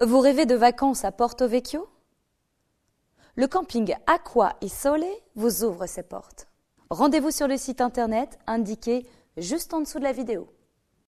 Vous rêvez de vacances à Porto Vecchio Le camping Aqua e vous ouvre ses portes. Rendez-vous sur le site internet indiqué juste en dessous de la vidéo.